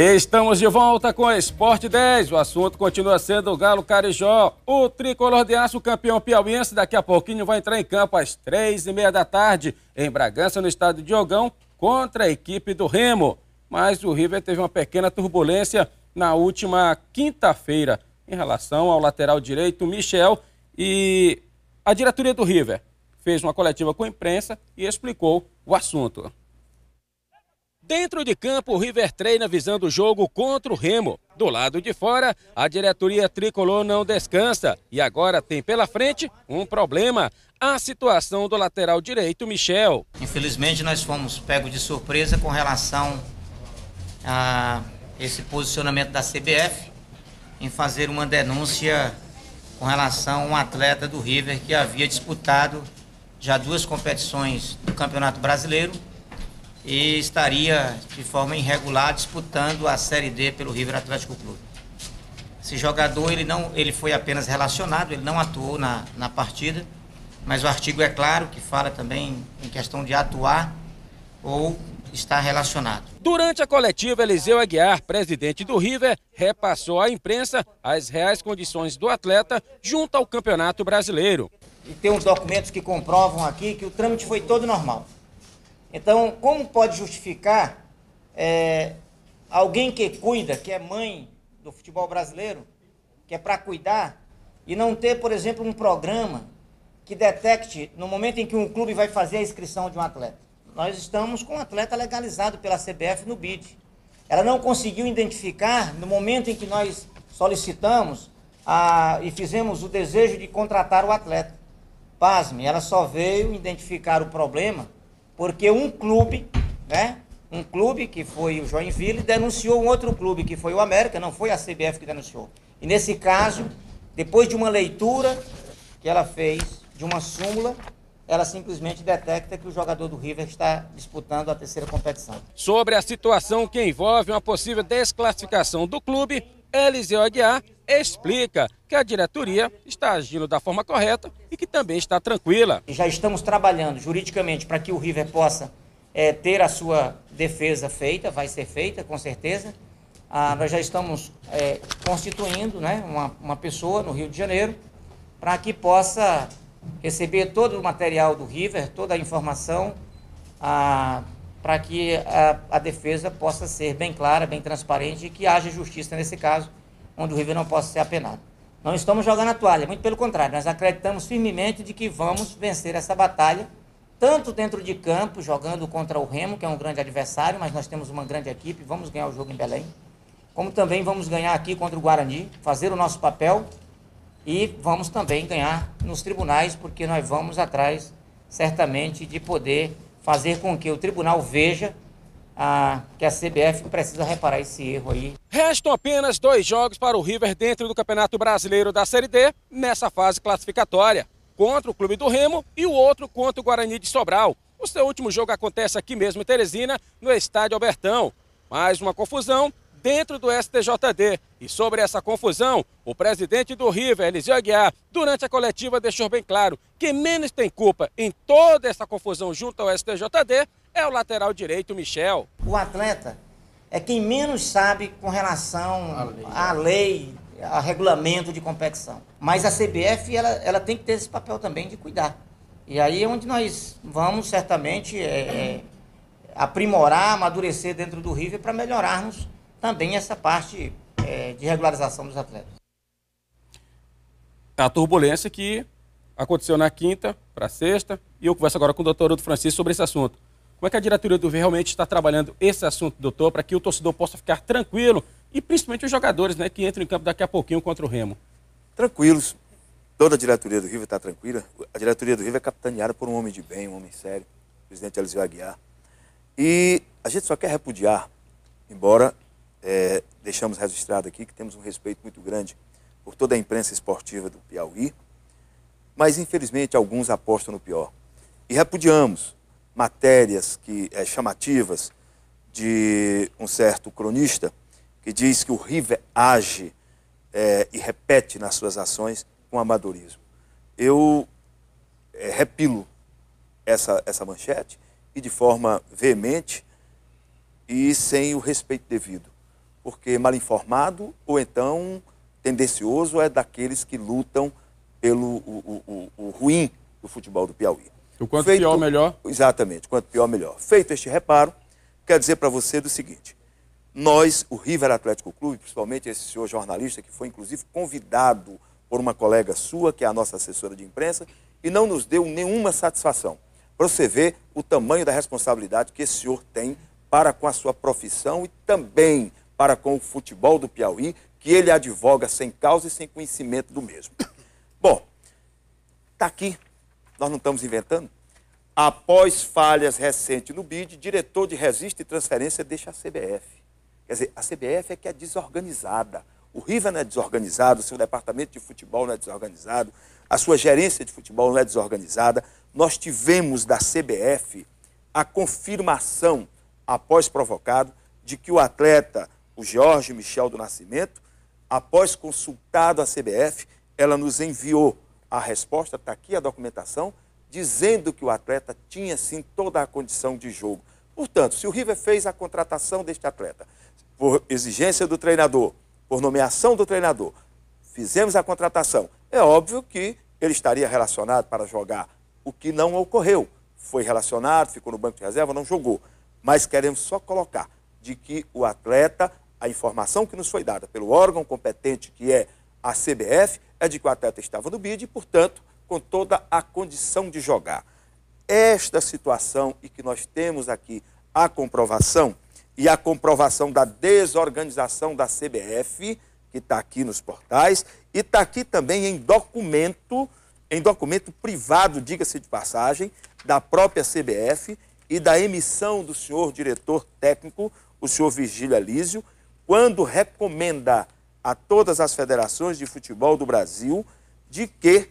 Estamos de volta com Esporte 10. O assunto continua sendo o Galo Carijó. O tricolor de aço campeão piauiense daqui a pouquinho vai entrar em campo às três e meia da tarde em Bragança, no estado de Ogão, contra a equipe do Remo. Mas o River teve uma pequena turbulência na última quinta-feira em relação ao lateral direito Michel e a diretoria do River fez uma coletiva com a imprensa e explicou o assunto. Dentro de campo, o River treina visando o jogo contra o Remo. Do lado de fora, a diretoria tricolor não descansa e agora tem pela frente um problema: a situação do lateral direito, Michel. Infelizmente, nós fomos pegos de surpresa com relação a esse posicionamento da CBF em fazer uma denúncia com relação a um atleta do River que havia disputado já duas competições do Campeonato Brasileiro e estaria de forma irregular disputando a Série D pelo River Atlético Clube. Esse jogador ele não, ele foi apenas relacionado, ele não atuou na, na partida, mas o artigo é claro que fala também em questão de atuar ou está relacionado. Durante a coletiva, Eliseu Aguiar, presidente do River, repassou à imprensa as reais condições do atleta junto ao Campeonato Brasileiro. E tem uns documentos que comprovam aqui que o trâmite foi todo normal. Então, como pode justificar é, alguém que cuida, que é mãe do futebol brasileiro, que é para cuidar, e não ter, por exemplo, um programa que detecte no momento em que um clube vai fazer a inscrição de um atleta? Nós estamos com um atleta legalizado pela CBF no BID. Ela não conseguiu identificar, no momento em que nós solicitamos a, e fizemos o desejo de contratar o atleta. Pasme, ela só veio identificar o problema porque um clube, né? Um clube que foi o Joinville denunciou um outro clube que foi o América, não foi a CBF que denunciou. E nesse caso, depois de uma leitura que ela fez de uma súmula, ela simplesmente detecta que o jogador do River está disputando a terceira competição. Sobre a situação que envolve uma possível desclassificação do clube, Eliseu Aguiar explica que a diretoria está agindo da forma correta e que também está tranquila. Já estamos trabalhando juridicamente para que o River possa é, ter a sua defesa feita, vai ser feita com certeza. Ah, nós já estamos é, constituindo né, uma, uma pessoa no Rio de Janeiro para que possa receber todo o material do River, toda a informação. Ah, para que a, a, defesa possa ser bem clara, bem transparente e que haja justiça nesse caso, onde o River não possa ser apenado. Não estamos jogando a toalha, muito pelo contrário, nós acreditamos firmemente de que vamos vencer essa batalha, tanto dentro de campo, jogando contra o Remo, que é um grande adversário, mas nós temos uma grande equipe, vamos ganhar o jogo em Belém, como também vamos ganhar aqui contra o Guarani, fazer o nosso papel e vamos também ganhar nos tribunais, porque nós vamos atrás certamente de poder fazer com que o tribunal veja ah, que a CBF precisa reparar esse erro aí. Restam apenas dois jogos para o River dentro do Campeonato Brasileiro da Série D nessa fase classificatória. Contra o Clube do Remo e o outro contra o Guarani de Sobral. O seu último jogo acontece aqui mesmo em Teresina, no Estádio Albertão. Mais uma confusão dentro do STJD. E sobre essa confusão, o presidente do River, Eliseu Aguiar, durante a coletiva deixou bem claro que menos tem culpa em toda essa confusão junto ao STJD é o lateral direito Michel. O atleta é quem menos sabe com relação à lei, à a regulamento de competição. Mas a CBF ela, ela tem que ter esse papel também de cuidar. E aí é onde nós vamos certamente é, é, aprimorar, amadurecer dentro do River para melhorarmos também essa parte é, de regularização dos atletas. A turbulência que aconteceu na quinta para sexta, e eu converso agora com o doutor Udo Francisco sobre esse assunto. Como é que a diretoria do Verde realmente está trabalhando esse assunto, doutor, para que o torcedor possa ficar tranquilo e principalmente os jogadores né, que entram em campo daqui a pouquinho contra o Remo? Tranquilos. Toda a diretoria do River está tranquila. A diretoria do River é capitaneada por um homem de bem, um homem sério, o presidente Eliseu Aguiar. E a gente só quer repudiar, embora é, deixamos registrado aqui que temos um respeito muito grande por toda a imprensa esportiva do Piauí, mas infelizmente alguns apostam no pior. E repudiamos matérias que é, chamativas de um certo cronista que diz que o River age é, e repete nas suas ações com amadorismo. Eu é, repilo essa, essa manchete e de forma veemente e sem o respeito devido porque mal informado ou então tendencioso é daqueles que lutam pelo o, o, o ruim do futebol do Piauí. O quanto Feito, pior, melhor. Exatamente, quanto pior, melhor. Feito este reparo, quero dizer para você do seguinte. Nós, o River Atlético Clube, principalmente esse senhor jornalista, que foi inclusive convidado por uma colega sua, que é a nossa assessora de imprensa, e não nos deu nenhuma satisfação. Para você ver o tamanho da responsabilidade que esse senhor tem para com a sua profissão e também para com o futebol do Piauí, que ele advoga sem causa e sem conhecimento do mesmo. Bom, está aqui, nós não estamos inventando. Após falhas recentes no BID, diretor de resiste e transferência deixa a CBF. Quer dizer, a CBF é que é desorganizada. O River não é desorganizado, o seu departamento de futebol não é desorganizado, a sua gerência de futebol não é desorganizada. Nós tivemos da CBF a confirmação, após provocado, de que o atleta o Jorge Michel do Nascimento, após consultado a CBF, ela nos enviou a resposta, está aqui a documentação, dizendo que o atleta tinha sim toda a condição de jogo. Portanto, se o River fez a contratação deste atleta por exigência do treinador, por nomeação do treinador, fizemos a contratação, é óbvio que ele estaria relacionado para jogar, o que não ocorreu. Foi relacionado, ficou no banco de reserva, não jogou. Mas queremos só colocar de que o atleta a informação que nos foi dada pelo órgão competente, que é a CBF, é de que o atleta estava no bid e, portanto, com toda a condição de jogar. Esta situação e que nós temos aqui a comprovação e a comprovação da desorganização da CBF, que está aqui nos portais, e está aqui também em documento, em documento privado, diga-se de passagem, da própria CBF e da emissão do senhor diretor técnico, o senhor Virgílio Alísio, quando recomenda a todas as federações de futebol do Brasil de que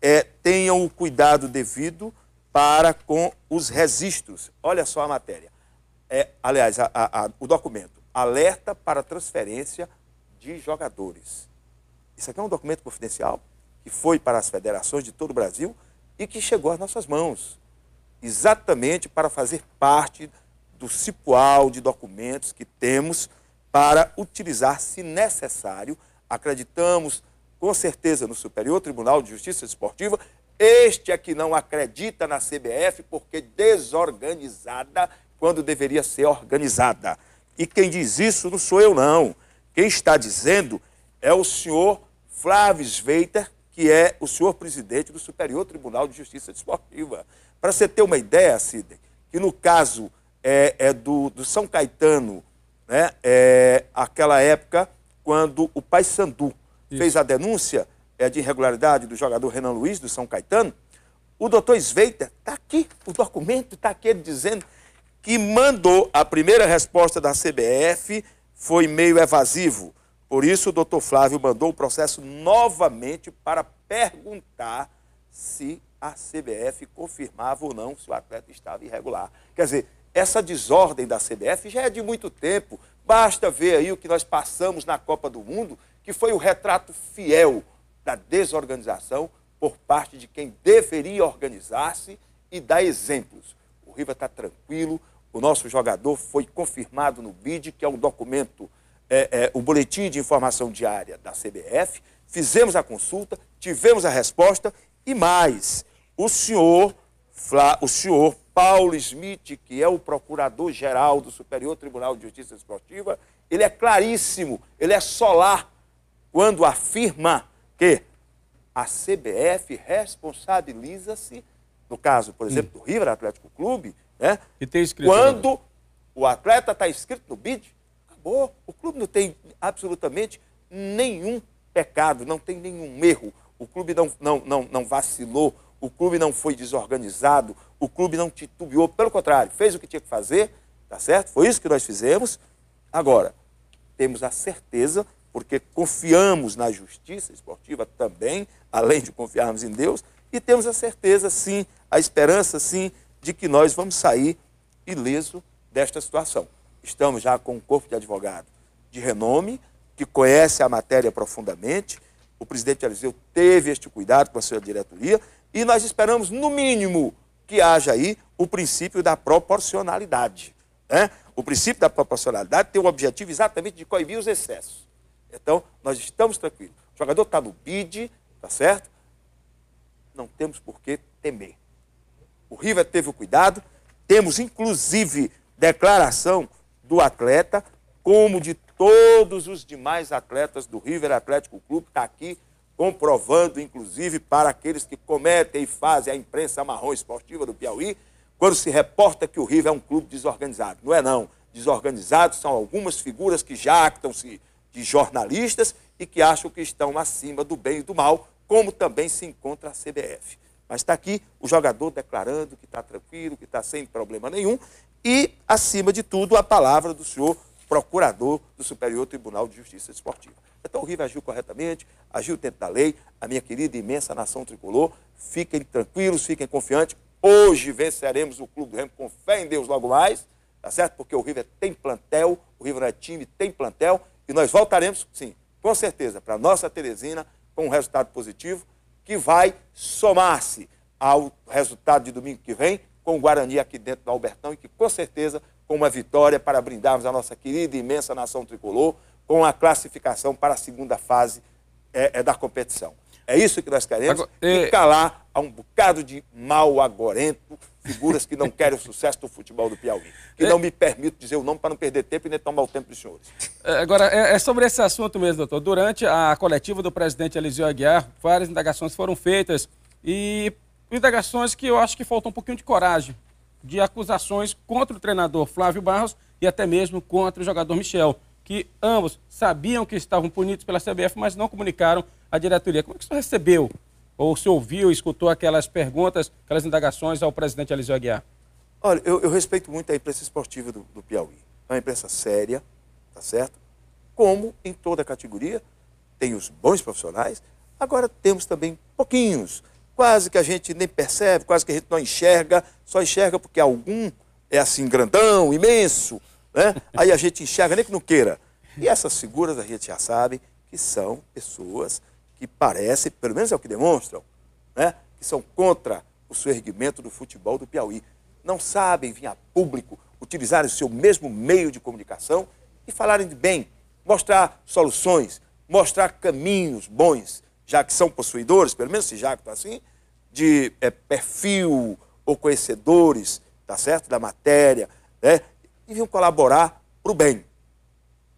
é, tenham o cuidado devido para com os registros. Olha só a matéria. É, aliás, a, a, a, o documento. Alerta para transferência de jogadores. Isso aqui é um documento confidencial que foi para as federações de todo o Brasil e que chegou às nossas mãos, exatamente para fazer parte do cipual de documentos que temos para utilizar, se necessário, acreditamos com certeza no Superior Tribunal de Justiça Esportiva, este é que não acredita na CBF porque desorganizada quando deveria ser organizada. E quem diz isso não sou eu, não. Quem está dizendo é o senhor Flávio Sveiter, que é o senhor presidente do Superior Tribunal de Justiça Desportiva. Para você ter uma ideia, Cid, que no caso é, é do, do São Caetano né, é, aquela época quando o Pai Sandu Isso. fez a denúncia é, de irregularidade do jogador Renan Luiz, do São Caetano, o doutor Sveita está aqui, o documento está aqui dizendo que mandou a primeira resposta da CBF, foi meio evasivo. Por isso, o doutor Flávio mandou o processo novamente para perguntar se a CBF confirmava ou não se o atleta estava irregular. Quer dizer, essa desordem da CBF já é de muito tempo. Basta ver aí o que nós passamos na Copa do Mundo, que foi o retrato fiel da desorganização por parte de quem deveria organizar-se e dar exemplos. O Riva está tranquilo, o nosso jogador foi confirmado no BID, que é um documento, é, é, o boletim de informação diária da CBF. Fizemos a consulta, tivemos a resposta e mais. O senhor, o senhor Paulo Smith, que é o procurador-geral do Superior Tribunal de Justiça Esportiva, ele é claríssimo, ele é solar quando afirma que a CBF responsabiliza-se, no caso, por hum. exemplo, do River Atlético Clube, né? E tem escrito, quando o atleta está inscrito no BID, acabou. O clube não tem absolutamente nenhum pecado, não tem nenhum erro. O clube não, não, não, não vacilou, o clube não foi desorganizado, o clube não titubeou, pelo contrário, fez o que tinha que fazer, tá certo? Foi isso que nós fizemos. Agora, temos a certeza, porque confiamos na justiça esportiva também, além de confiarmos em Deus, e temos a certeza, sim, a esperança, sim, de que nós vamos sair ileso desta situação. Estamos já com um corpo de advogado de renome, que conhece a matéria profundamente. O presidente Eliseu teve este cuidado com a sua diretoria e nós esperamos, no mínimo, que haja aí o princípio da proporcionalidade. Né? O princípio da proporcionalidade tem o objetivo exatamente de coibir os excessos. Então, nós estamos tranquilos. O jogador está no bid, está certo? Não temos por que temer. O River teve o cuidado, temos inclusive declaração do atleta, como de todos os demais atletas do River Atlético Clube, está aqui comprovando, inclusive, para aqueles que cometem e fazem a imprensa marrom esportiva do Piauí, quando se reporta que o River é um clube desorganizado. Não é não. Desorganizados são algumas figuras que jactam-se de jornalistas e que acham que estão acima do bem e do mal, como também se encontra a CBF. Mas está aqui o jogador declarando que está tranquilo, que está sem problema nenhum. E, acima de tudo, a palavra do senhor procurador do Superior Tribunal de Justiça Esportiva. Então, o Riva agiu corretamente, agiu dentro da lei. A minha querida e imensa nação tricolor, fiquem tranquilos, fiquem confiantes. Hoje venceremos o Clube do Remo com fé em Deus logo mais, tá certo? Porque o River tem plantel, o River é time, tem plantel. E nós voltaremos, sim, com certeza, para a nossa Teresina com um resultado positivo que vai somar-se ao resultado de domingo que vem com o Guarani aqui dentro do Albertão e que, com certeza, com uma vitória para brindarmos a nossa querida e imensa nação tricolor com a classificação para a segunda fase é, é da competição. É isso que nós queremos. Agora, e... calar a um bocado de mal agorento, figuras que não querem o sucesso do futebol do Piauí. Que é- não me permito dizer o nome para não perder tempo e nem tomar o tempo dos senhores. É, agora, é, é, sobre esse assunto mesmo, doutor. Durante a coletiva do presidente Eliseu Aguiar, várias indagações foram feitas e indagações que eu acho que faltou um pouquinho de coragem, de acusações contra o treinador Flávio Barros e até mesmo contra o jogador Michel que ambos sabiam que estavam punidos pela CBF, mas não comunicaram à diretoria. Como é que o senhor recebeu, ou se ouviu, escutou aquelas perguntas, aquelas indagações ao presidente Eliseu Aguiar? Olha, eu, eu, respeito muito a imprensa esportiva do, do Piauí. É uma imprensa séria, tá certo? Como em toda a categoria, tem os bons profissionais, agora temos também pouquinhos. Quase que a gente nem percebe, quase que a gente não enxerga, só enxerga porque algum é assim grandão, imenso, né? Aí a gente enxerga, nem que não queira. E essas figuras a gente já sabe que são pessoas que parecem, pelo menos é o que demonstram, né? que são contra o seu erguimento do futebol do Piauí. Não sabem vir a público, utilizar o seu mesmo meio de comunicação e falarem de bem, mostrar soluções, mostrar caminhos bons, já que são possuidores, pelo menos se já está assim, de é, perfil ou conhecedores, tá certo? Da matéria, né? e vinham colaborar para o bem.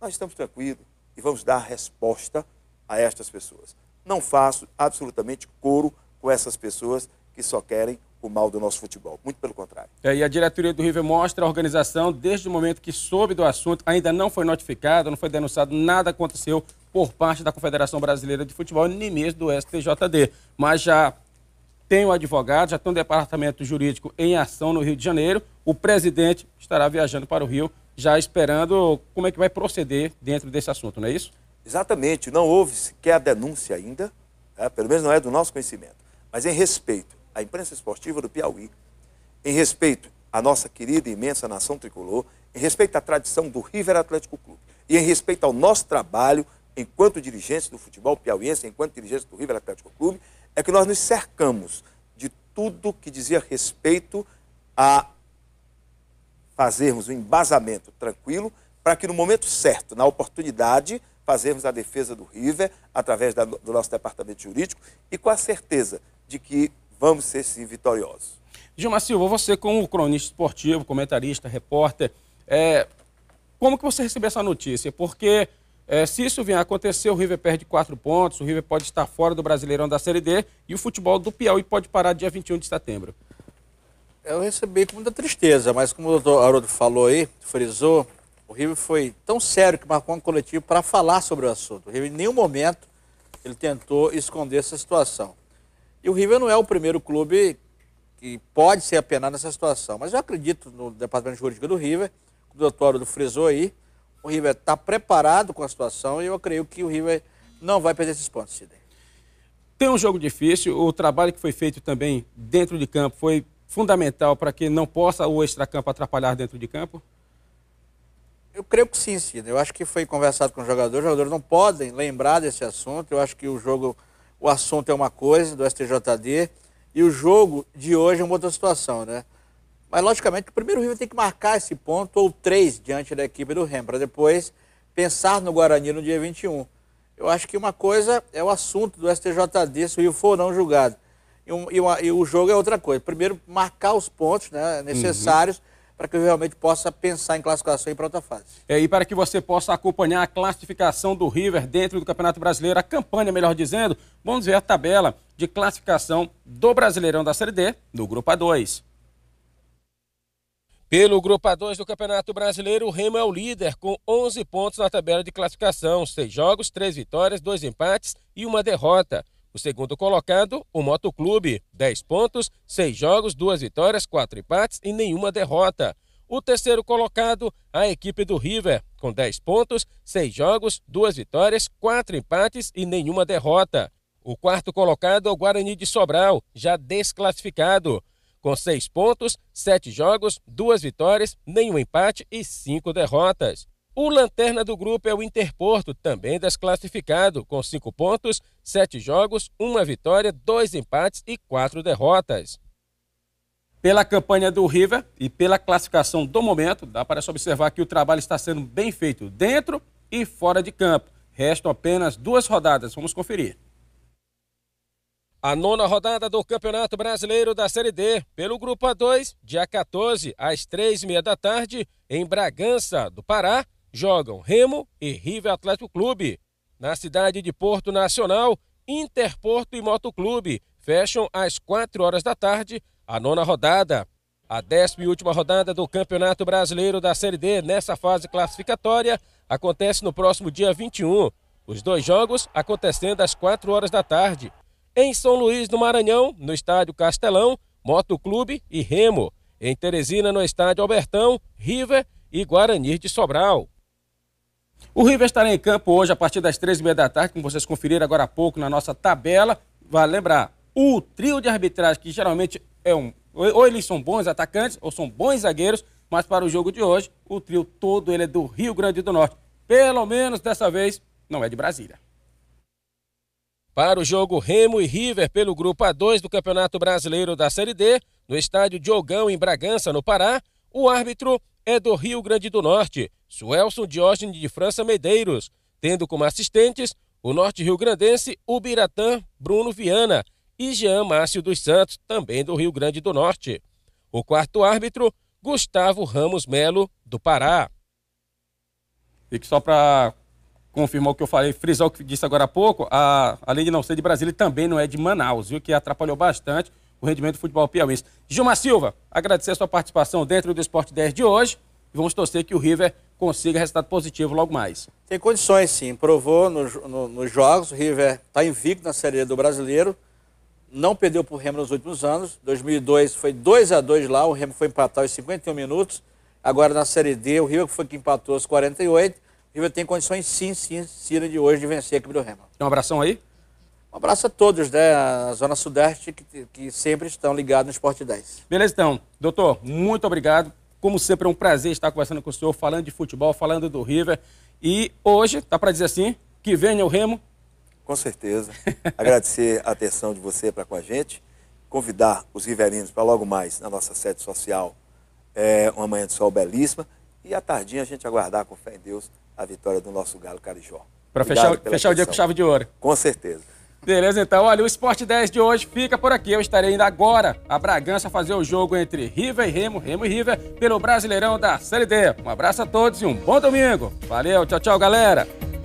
Nós estamos tranquilos e vamos dar resposta a estas pessoas. Não faço absolutamente coro com essas pessoas que só querem o mal do nosso futebol. Muito pelo contrário. É, e a diretoria do River mostra a organização, desde o momento que soube do assunto, ainda não foi notificada, não foi denunciado, nada aconteceu por parte da Confederação Brasileira de Futebol, nem mesmo do STJD. Mas já tem um advogado, já tem um departamento jurídico em ação no Rio de Janeiro. O presidente estará viajando para o Rio, já esperando como é que vai proceder dentro desse assunto, não é isso? Exatamente. Não houve sequer denúncia ainda, né? pelo menos não é do nosso conhecimento. Mas em respeito à imprensa esportiva do Piauí, em respeito à nossa querida e imensa nação tricolor, em respeito à tradição do River Atlético Clube e em respeito ao nosso trabalho enquanto dirigentes do futebol piauiense, enquanto dirigentes do River Atlético Clube, é que nós nos cercamos de tudo que dizia respeito a fazermos um embasamento tranquilo para que no momento certo, na oportunidade, fazermos a defesa do River através da, do nosso departamento jurídico e com a certeza de que vamos ser sim vitoriosos. Gilmar Silva, você como cronista esportivo, comentarista, repórter, é... como que você recebeu essa notícia? Porque é, se isso vier a acontecer, o River perde quatro pontos, o River pode estar fora do Brasileirão da Série D e o futebol do Piauí pode parar dia 21 de setembro. Eu recebi com muita tristeza, mas como o doutor Haroldo falou aí, frisou, o River foi tão sério que marcou um coletivo para falar sobre o assunto. O River em nenhum momento ele tentou esconder essa situação. E o River não é o primeiro clube que pode ser apenado nessa situação, mas eu acredito no departamento jurídico do River, como o doutor Haroldo frisou aí, o River está preparado com a situação e eu creio que o River não vai perder esses pontos, Sidney. Tem um jogo difícil, o trabalho que foi feito também dentro de campo foi fundamental para que não possa o extracampo atrapalhar dentro de campo? Eu creio que sim, Sidney. Eu acho que foi conversado com os jogadores. Os jogadores não podem lembrar desse assunto. Eu acho que o jogo, o assunto é uma coisa do STJD e o jogo de hoje é uma outra situação, né? Mas, logicamente, o primeiro River tem que marcar esse ponto ou três diante da equipe do Rem para depois pensar no Guarani no dia 21. Eu acho que uma coisa é o assunto do STJD, se o Rio for ou não julgado. E, um, e, uma, e, o jogo é outra coisa. Primeiro, marcar os pontos né, necessários uhum. para que eu realmente possa pensar em classificação e para outra fase. É, e para que você possa acompanhar a classificação do River dentro do Campeonato Brasileiro, a campanha, melhor dizendo, vamos ver a tabela de classificação do Brasileirão da Série D, no Grupo A2. Pelo Grupo A2 do Campeonato Brasileiro, o Remo é o líder com 11 pontos na tabela de classificação, 6 jogos, 3 vitórias, 2 empates e 1 derrota. O segundo colocado, o Motoclube, 10 pontos, 6 jogos, 2 vitórias, 4 empates e nenhuma derrota. O terceiro colocado, a equipe do River, com 10 pontos, 6 jogos, 2 vitórias, 4 empates e nenhuma derrota. O quarto colocado é o Guarani de Sobral, já desclassificado com seis pontos, sete jogos, duas vitórias, nenhum empate e cinco derrotas. O lanterna do grupo é o Interporto, também desclassificado, com cinco pontos, sete jogos, uma vitória, dois empates e quatro derrotas. Pela campanha do River e pela classificação do momento, dá para se observar que o trabalho está sendo bem feito dentro e fora de campo. Restam apenas duas rodadas, vamos conferir. A nona rodada do Campeonato Brasileiro da Série D, pelo Grupo A2, dia 14, às três e meia da tarde, em Bragança, do Pará, jogam Remo e River Atlético Clube. Na cidade de Porto Nacional, Interporto e Motoclube fecham às quatro horas da tarde a nona rodada. A décima e última rodada do Campeonato Brasileiro da Série D nessa fase classificatória acontece no próximo dia 21. Os dois jogos acontecendo às quatro horas da tarde. Em São Luís do Maranhão, no estádio Castelão, Motoclube e Remo. Em Teresina, no estádio Albertão, River e Guarani de Sobral. O River estará em campo hoje a partir das três e meia da tarde, como vocês conferiram agora há pouco na nossa tabela. Vale lembrar, o trio de arbitragem, que geralmente é um. Ou eles são bons atacantes, ou são bons zagueiros, mas para o jogo de hoje, o trio todo ele é do Rio Grande do Norte. Pelo menos dessa vez, não é de Brasília para o jogo Remo e River pelo Grupo A2 do Campeonato Brasileiro da Série D, no estádio Diogão, em Bragança, no Pará, o árbitro é do Rio Grande do Norte, Suelson Diógenes de França Medeiros, tendo como assistentes o norte rio-grandense Ubiratã Bruno Viana e Jean Márcio dos Santos, também do Rio Grande do Norte. O quarto árbitro, Gustavo Ramos Melo, do Pará. E que só para confirmou o que eu falei, frisou o que disse agora há pouco, a, de não ser de Brasília também não é de Manaus, viu? Que atrapalhou bastante o rendimento do futebol piauense. Gilmar Silva, agradecer a sua participação dentro do Esporte 10 de hoje. e Vamos torcer que o River consiga resultado positivo logo mais. Tem condições, sim. Provou no, no, nos jogos. O River está invicto na Série do Brasileiro. Não perdeu para o Remo nos últimos anos. 2002 foi 2 a 2 lá. O Remo foi empatar os 51 minutos. Agora na Série D, o River foi que empatou os 48. O River tem condições, sim, sim, Cira, de hoje, de vencer a equipe do Remo. Um abração aí? Um abraço a todos da né? A Zona Sudeste, que, que sempre estão ligados no Esporte 10. Beleza, então. Doutor, muito obrigado. Como sempre, é um prazer estar conversando com o senhor, falando de futebol, falando do River. E hoje, tá para dizer assim, que venha o Remo. Com certeza. Agradecer a atenção de você para com a gente. Convidar os riverinos para logo mais na nossa sede social. É uma manhã de sol belíssima e à tardinha a gente aguardar com fé em Deus a vitória do nosso Galo Carijó. Para fechar, fechar o dia com chave de ouro. Com certeza. Beleza, então. Olha, o Esporte 10 de hoje fica por aqui. Eu estarei indo agora a Bragança fazer o jogo entre River e Remo, Remo e River, pelo Brasileirão da Série D. Um abraço a todos e um bom domingo. Valeu, tchau, tchau, galera.